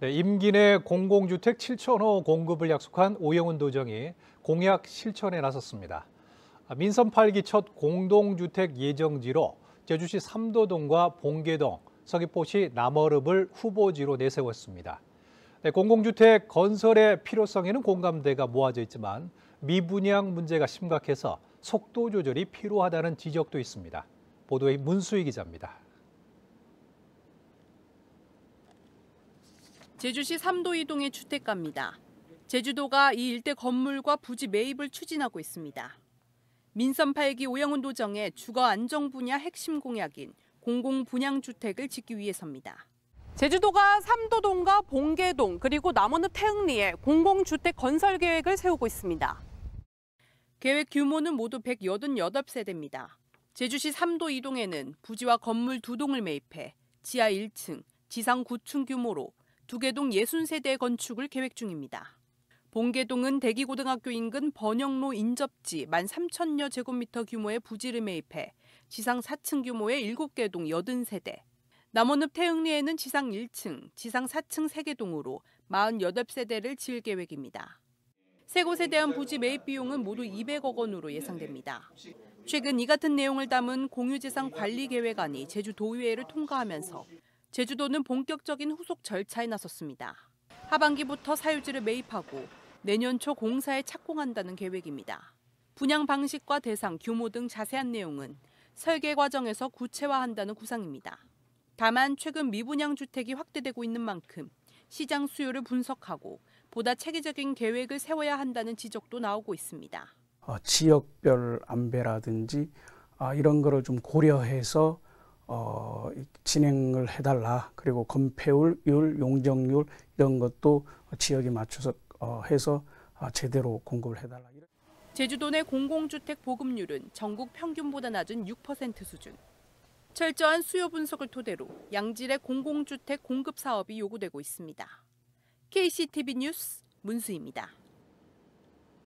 네, 임기 내 공공주택 7천호 공급을 약속한 오영훈 도정이 공약 실천에 나섰습니다. 아, 민선 8기 첫 공동주택 예정지로 제주시 삼도동과 봉계동, 서귀포시 남어읍을 후보지로 내세웠습니다. 네, 공공주택 건설의 필요성에는 공감대가 모아져 있지만 미분양 문제가 심각해서 속도 조절이 필요하다는 지적도 있습니다. 보도에 문수희 기자입니다. 제주시 3도 이동의 주택가입니다. 제주도가 이 일대 건물과 부지 매입을 추진하고 있습니다. 민선 8기 오영훈 도정의 주거 안정 분야 핵심 공약인 공공 분양 주택을 짓기 위해서입니다. 제주도가 삼도동과 봉계동 그리고 남원읍 태흥리에 공공주택 건설 계획을 세우고 있습니다. 계획 규모는 모두 188세대입니다. 제주시 3도 이동에는 부지와 건물 2동을 매입해 지하 1층, 지상 9층 규모로 두개동 60세대 건축을 계획 중입니다. 봉계동은 대기고등학교 인근 번영로 인접지 13,000여 제곱미터 규모의 부지를 매입해 지상 4층 규모의 7개 동8 0대 남원읍 태흥리에는 지상 1층, 지상 4층 3개 동으로 48세대를 지을 계획입니다. 세 곳에 대한 부지 매입 비용은 모두 200억 원으로 예상됩니다. 최근 이 같은 내용을 담은 공유재산 관리 계획안이 제주도의회를 통과하면서 제주도는 본격적인 후속 절차에 나섰습니다. 하반기부터 사유지를 매입하고 내년 초 공사에 착공한다는 계획입니다. 분양 방식과 대상, 규모 등 자세한 내용은 설계 과정에서 구체화한다는 구상입니다. 다만 최근 미분양 주택이 확대되고 있는 만큼 시장 수요를 분석하고 보다 체계적인 계획을 세워야 한다는 지적도 나오고 있습니다. 어, 지역별 안배라든지 아, 이런 거를 좀 고려해서 어, 진행을 해달라. 그리고 건폐율, 율, 용적률 이런 것도 지역에 맞춰서 어, 해서 아, 제대로 공급을 해달라. 제주도 내 공공주택 보급률은 전국 평균보다 낮은 6% 수준. 철저한 수요 분석을 토대로 양질의 공공주택 공급 사업이 요구되고 있습니다. KCTV 뉴스 문수입니다.